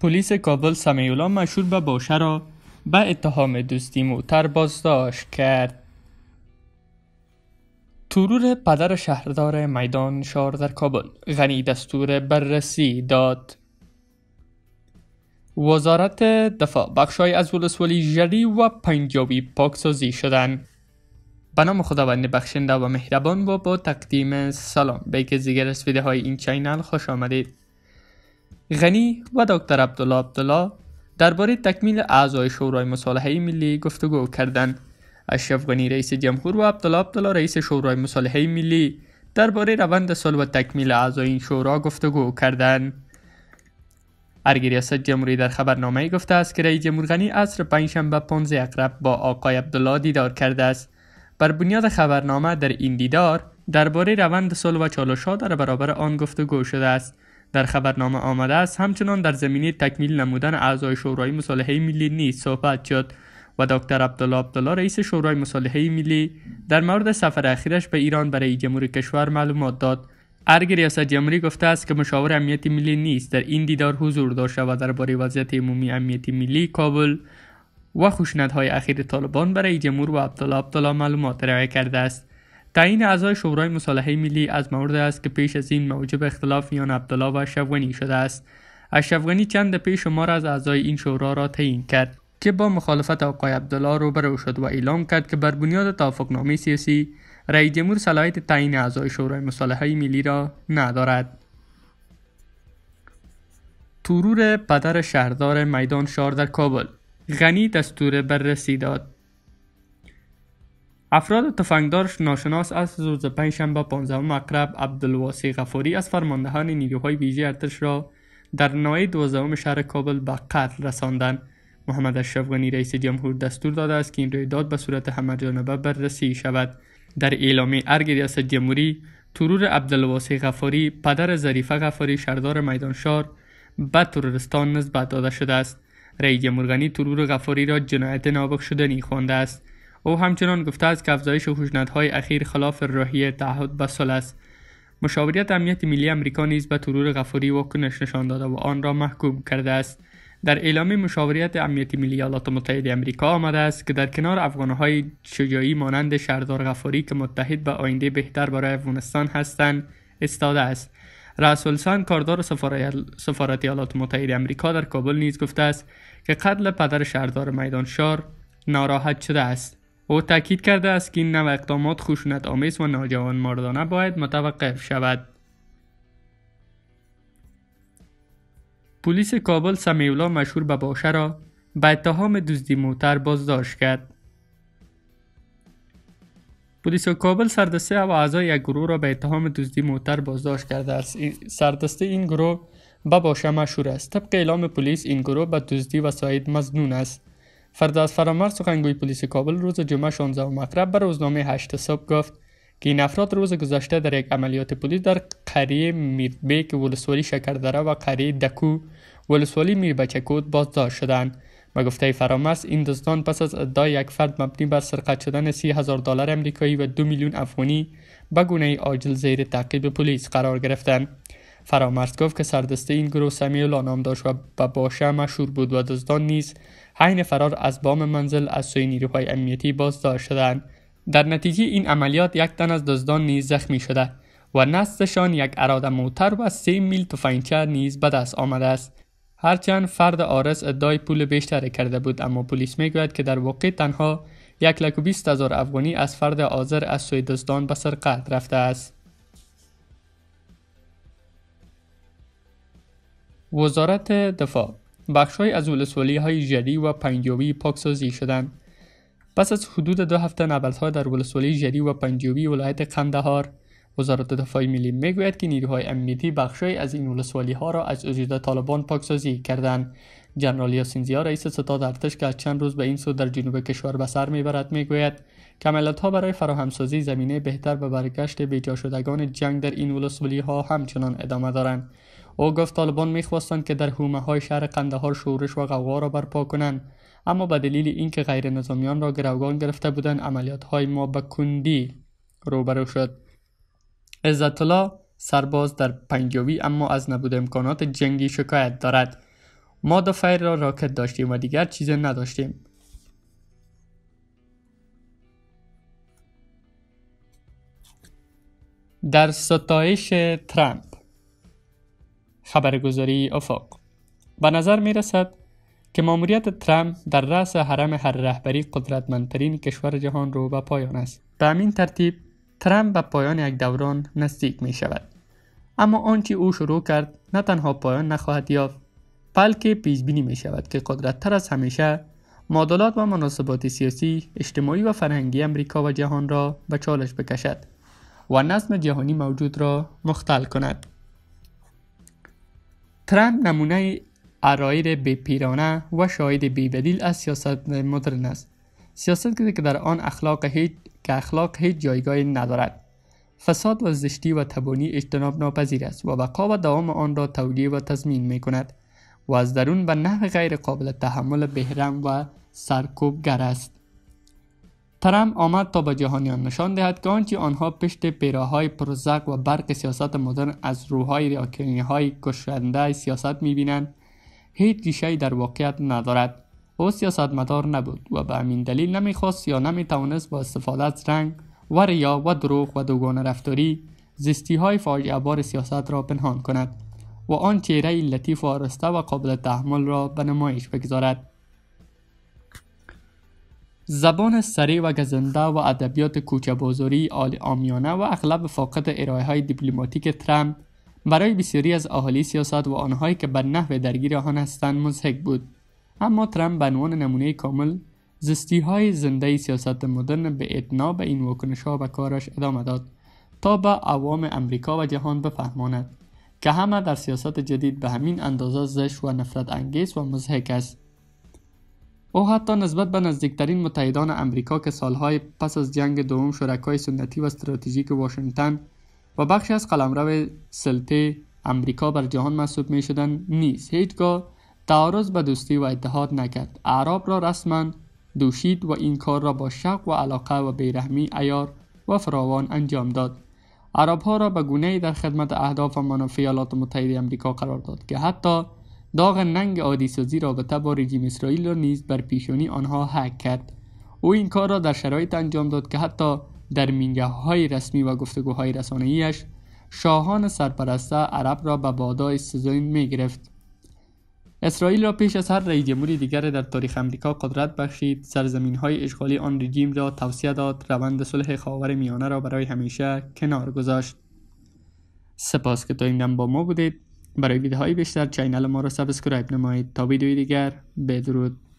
پلیس کابل سمیولا مشهور به باشه را به اتهام دوستی موتر بازداشت کرد. ترور پدر شهردار میدان شار در کابل غنی دستور بررسی داد. وزارت دفاع بخشای از ولسوالی جری و پنجابی پاکسازی شدند. به نام خداوند بخشنده و مهربان و با تقدیم سلام به که زیگر از این چینل خوش آمدید. غنی و دکتر عبدالله عبدالله درباره تکمیل اعضای شورای مصالحه ملی گفتگو کردند اشرف غنی رئیس جمهور و عبدالله عبدالله رئیس شورای مصالحه ملی درباره روند صلح و تکمیل اعضای این شورا گفتگو کردند ارگ ریاست جمهوری در خبرنامه گفته است که رئیس جمهور غنی عصر پنجشنبه 15 اقرب با آقای عبدالله دیدار کرده است بر بنیاد خبرنامه در این دیدار درباره روند صلح و چالشها در برابر آن گفتگو شده است در خبرنامه آمده است همچنان در زمینه تکمیل نمودن اعضای شورای مصالحه ملی نیز صحبت شد و دکتر عبدالله عبدالله رئیس شورای مصالحه ملی در مورد سفر اخیرش به ایران برای جمهور کشور معلومات داد ارگ ریاست جمهوری گفته است که مشاور امنیت ملی نیست در این دیدار حضور داشته و درباره وضعیت عمومی امنیت ملی کابل و خشونت های اخیر طالبان برای جمهور و عبدالله عبدالله معلومات ارائه کرده است تعیین اعضای شورای مصالحه ملی از مورد است که پیش از این موجب اختلاف میان عبدالله و اشرفغنی شده است اشرفغنی چند پیش شمار از اعضای این شورا را تعیین کرد که با مخالفت آقای عبدالله روبرو شد و اعلام کرد که بر بنیاد توافقنامه سیاسی رئیس جمهور صلاحیت تعیین اعضای شورای مصالحه ملی را ندارد تورور پدر شهردار میدان شار در کابل غنی دستور بررسی داد افراد تفنگدار ناشناس از روز پنجشنبه 15 مقرب عبدالواسی غفوری از فرماندهان نیروهای ویژه ارتش را در نوای 12 شهر کابل به قتل رساندن. محمد اشرف غنی رئیس جمهور دستور داده است که این رویداد به صورت همهجانبه بررسی شود در اعلامی ارگ ریاست جمهوری ترور عبدالواسی غفاری پدر ظریفه غفاری شردار میدانشار به ترورستان نسبت داده شده است رئیس جمهور غنی ترور غفاری را جنایت نابخشودنی خوانده است او همچنان گفته است که افزایش خشونت‌های اخیر خلاف راهی تعهد به صلح است مشاوریت امنیت ملی امریکا نیز به ترور غفوری واکنش نشان داده و آن را محکوم کرده است در اعلام مشاوریت امنیت ملی ایالات متحده امریکا آمده است که در کنار افغانهای شجاعی مانند شهردار غفوری که متحد به آینده بهتر برای افغانستان هستند استاده است سان کاردار سفارت ایالات متحده امریکا در کابل نیز گفته است که قتل پدر شردار میدانشار ناراحت شده است او تاکید کرده است که این نوع اقدامات خشونت آمیز و ناجوان مردانه باید متوقف شود. پلیس کابل سمیولا مشهور به باشه را به اتهام دزدی موتر بازداشت کرد. پلیس کابل سردسته و اعضای یک گروه را به اتهام دزدی موتر بازداشت کرده است. سردسته این گروه به باشه مشهور است. طبق اعلام پلیس این گروه به دزدی و ساید مزنون است. فرداز فرامر سخنگوی پلیس کابل روز جمعه 16 مقرب بر روزنامه 8 صبح گفت که این افراد روز گذشته در یک عملیات پلیس در قریه میربیک ولسوالی شکردره و قریه دکو ولسوالی میربچکوت بازداشت شدند و گفته فرامرس این دستان پس از ادعای یک فرد مبنی بر سرقت شدن سی هزار دلار امریکایی و دو میلیون افغانی به گونه عاجل زیر تعقیب پلیس قرار گرفتند فرامرز گفت که سردسته این گروه و نام داشت و به باشه مشهور بود و دزدان نیز حین فرار از بام منزل از سوی نیروهای امنیتی بازداشت شدند در نتیجه این عملیات یک تن از دزدان نیز زخمی شده و نستشان یک اراده موتر و سه میل تفنگچه نیز به دست آمده است هرچند فرد آرس ادعای پول بیشتری کرده بود اما پلیس میگوید که در واقع تنها یک هزار افغانی از فرد آذر از سوی دزدان به سرقت رفته است وزارت دفاع بخشهایی از ولسوالی های ژری و پنجاوی پاکسازی شدند پس از حدود دو هفته نبردها در ولسوالی جری و پنجاوی ولایت قندهار وزارت دفاع ملی میگوید که نیروهای امنیتی بخشهایی از این ولسوالی ها را از وجود طالبان پاکسازی کردند جنرال یاسین رئیس ستاد ارتش که از چند روز به این سو در جنوب کشور به سر میبرد میگوید که ها برای فراهمسازی زمینه بهتر و برگشت بیجا شدگان جنگ در این ولسوالی ها همچنان ادامه دارند او گفت طالبان میخواستند که در حومه های شهر قندهار شورش و غوا را برپا کنند اما به دلیل اینکه غیر نظامیان را گروگان گرفته بودند عملیات های ما به کندی روبرو شد عزت سرباز در پنجاوی اما از نبود امکانات جنگی شکایت دارد ما دو فیر را راکت داشتیم و دیگر چیز نداشتیم در ستایش ترامپ خبرگزاری افق به نظر می رسد که ماموریت ترامپ در رأس حرم هر رهبری قدرتمندترین کشور جهان رو به پایان است به همین ترتیب ترامپ به پایان یک دوران نزدیک می شود اما آنچه او شروع کرد نه تنها پایان نخواهد یافت بلکه بینی می شود که تر از همیشه معادلات و مناسبات سیاسی اجتماعی و فرهنگی امریکا و جهان را به چالش بکشد و نظم جهانی موجود را مختل کند ترامپ نمونه عرایر پیرانه و شاید بیبدیل از سیاست مدرن است سیاست که در آن اخلاق هیچ که اخلاق هیچ جایگاهی ندارد فساد و زشتی و تبانی اجتناب ناپذیر است و بقا و دوام آن را تولیه و تضمین می کند و از درون به نحو غیر قابل تحمل بهرم و سرکوبگر است ترم آمد تا به جهانیان نشان دهد که آنچه آنها پشت پیراهای پرزق و برق سیاست مدرن از روحهای ریاکنی های کشنده سیاست میبینند هیچ گیشه در واقعیت ندارد او مدار نبود و به همین دلیل نمیخواست یا نمیتوانست با استفاده از رنگ و ریا و دروغ و دوگانه رفتاری زیستی های فاجعه سیاست را پنهان کند و آن چهره لطیف و آرسته و قابل تحمل را به نمایش بگذارد زبان سری و گزنده و ادبیات کوچه بازاری آل آمیانه و اغلب فاقد ارائه های دیپلماتیک ترامپ برای بسیاری از اهالی سیاست و آنهایی که به نحو درگیر آن هستند مضحک بود اما ترامپ به عنوان نمونه کامل زستی های زنده سیاست مدرن به اتنا به این واکنش ها و کارش ادامه داد تا به عوام امریکا و جهان بفهماند که همه در سیاست جدید به همین اندازه زش و نفرت انگیز و مضحک است او حتی نسبت به نزدیکترین متحدان امریکا که سالهای پس از جنگ دوم شرکای سنتی و استراتژیک واشنگتن و بخشی از قلمرو سلطه امریکا بر جهان محسوب می شدن نیز هیچگاه تعارض به دوستی و اتحاد نکرد اعراب را رسما دوشید و این کار را با شق و علاقه و بیرحمی ایار و فراوان انجام داد عرب ها را به گونه در خدمت اهداف و منافع ایالات متحده امریکا قرار داد که حتی داغ ننگ عادیسازی رابطه با رژیم اسرائیل را نیز بر پیشانی آنها حک کرد او این کار را در شرایط انجام داد که حتی در مینگه های رسمی و گفتگوهای رسانه‌ایش شاهان سرپرسته عرب را به بادای سزاین می گرفت. اسرائیل را پیش از هر رئیس جمهوری دیگر در تاریخ امریکا قدرت بخشید سرزمین های اشغالی آن رژیم را توصیه داد روند صلح خاور میانه را برای همیشه کنار گذاشت سپاس که تا این با ما بودید برای ویدیوهای بیشتر چینل ما را سابسکرایب نمایید تا ویدیوی دیگر بدرود